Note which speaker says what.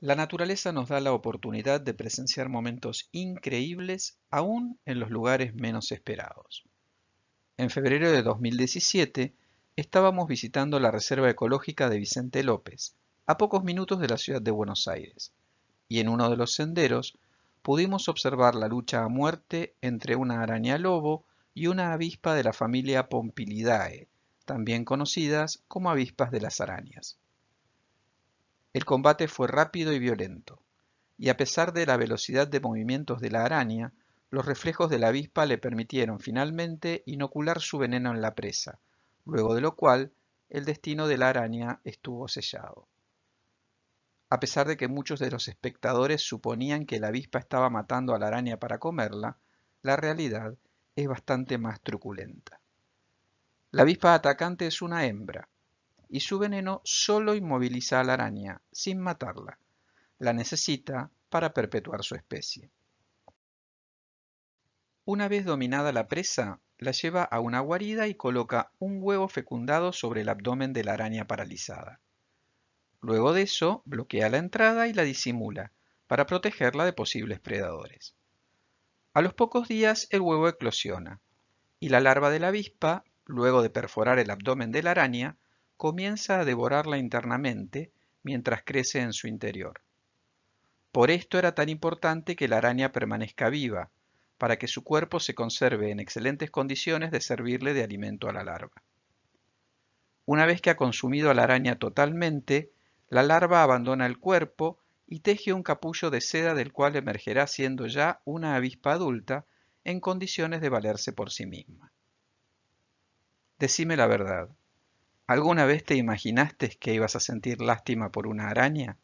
Speaker 1: La naturaleza nos da la oportunidad de presenciar momentos increíbles aún en los lugares menos esperados. En febrero de 2017 estábamos visitando la Reserva Ecológica de Vicente López, a pocos minutos de la ciudad de Buenos Aires, y en uno de los senderos pudimos observar la lucha a muerte entre una araña lobo y una avispa de la familia Pompilidae, también conocidas como avispas de las arañas. El combate fue rápido y violento, y a pesar de la velocidad de movimientos de la araña, los reflejos de la avispa le permitieron finalmente inocular su veneno en la presa, luego de lo cual el destino de la araña estuvo sellado. A pesar de que muchos de los espectadores suponían que la avispa estaba matando a la araña para comerla, la realidad es bastante más truculenta. La avispa atacante es una hembra, y su veneno solo inmoviliza a la araña, sin matarla. La necesita para perpetuar su especie. Una vez dominada la presa, la lleva a una guarida y coloca un huevo fecundado sobre el abdomen de la araña paralizada. Luego de eso, bloquea la entrada y la disimula, para protegerla de posibles predadores. A los pocos días el huevo eclosiona, y la larva de la avispa, luego de perforar el abdomen de la araña, comienza a devorarla internamente mientras crece en su interior. Por esto era tan importante que la araña permanezca viva, para que su cuerpo se conserve en excelentes condiciones de servirle de alimento a la larva. Una vez que ha consumido a la araña totalmente, la larva abandona el cuerpo y teje un capullo de seda del cual emergerá siendo ya una avispa adulta en condiciones de valerse por sí misma. Decime la verdad, ¿Alguna vez te imaginaste que ibas a sentir lástima por una araña?